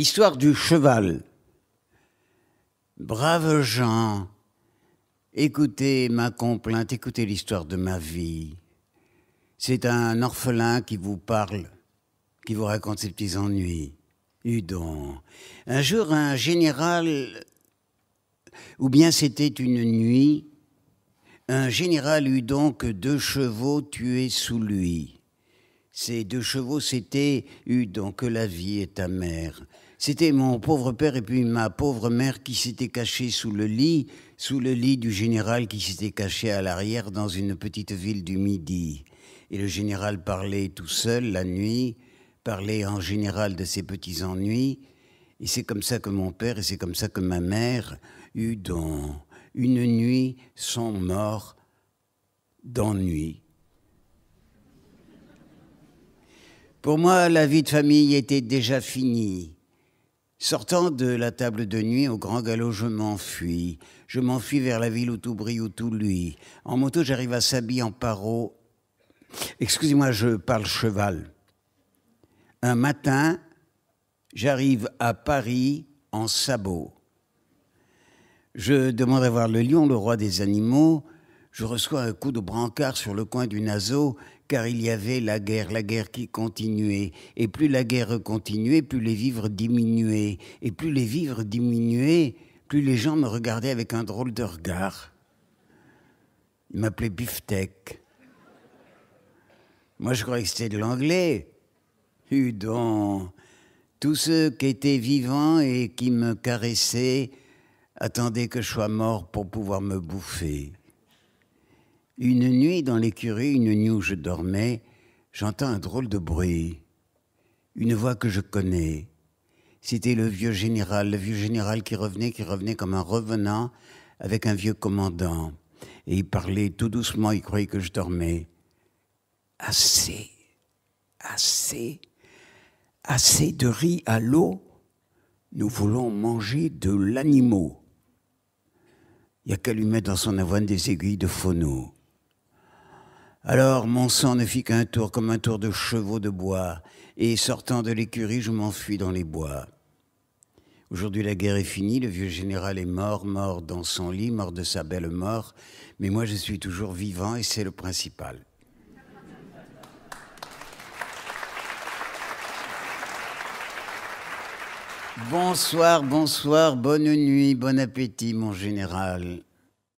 Histoire du cheval. Braves gens, écoutez ma complainte, écoutez l'histoire de ma vie. C'est un orphelin qui vous parle, qui vous raconte ses petits ennuis. Hudon. Un jour, un général, ou bien c'était une nuit, un général eut donc deux chevaux tués sous lui. Ces deux chevaux, c'était Udon, que la vie est amère. C'était mon pauvre père et puis ma pauvre mère qui s'étaient cachés sous le lit, sous le lit du général qui s'était caché à l'arrière dans une petite ville du Midi. Et le général parlait tout seul la nuit, parlait en général de ses petits ennuis. Et c'est comme ça que mon père et c'est comme ça que ma mère, eut dans une nuit, son mort d'ennui. Pour moi, la vie de famille était déjà finie. Sortant de la table de nuit au grand galop, je m'enfuis. Je m'enfuis vers la ville où tout brille, où tout luit. En moto, j'arrive à Sabi en paro. Excusez-moi, je parle cheval. Un matin, j'arrive à Paris en sabot. Je demande à voir le lion, le roi des animaux. Je reçois un coup de brancard sur le coin du naseau car il y avait la guerre, la guerre qui continuait. Et plus la guerre continuait, plus les vivres diminuaient. Et plus les vivres diminuaient, plus les gens me regardaient avec un drôle de regard. Ils m'appelaient Biftec. Moi, je croyais que c'était de l'anglais. Hudon. Tous ceux qui étaient vivants et qui me caressaient attendaient que je sois mort pour pouvoir me bouffer. Une nuit, dans l'écurie, une nuit où je dormais, j'entends un drôle de bruit. Une voix que je connais. C'était le vieux général, le vieux général qui revenait, qui revenait comme un revenant avec un vieux commandant. Et il parlait tout doucement, il croyait que je dormais. Assez, assez, assez de riz à l'eau. Nous voulons manger de l'animal. Il n'y a qu'à lui mettre dans son avoine des aiguilles de phono. Alors mon sang ne fit qu'un tour comme un tour de chevaux de bois, et sortant de l'écurie, je m'enfuis dans les bois. Aujourd'hui la guerre est finie, le vieux général est mort, mort dans son lit, mort de sa belle mort, mais moi je suis toujours vivant et c'est le principal. Bonsoir, bonsoir, bonne nuit, bon appétit mon général.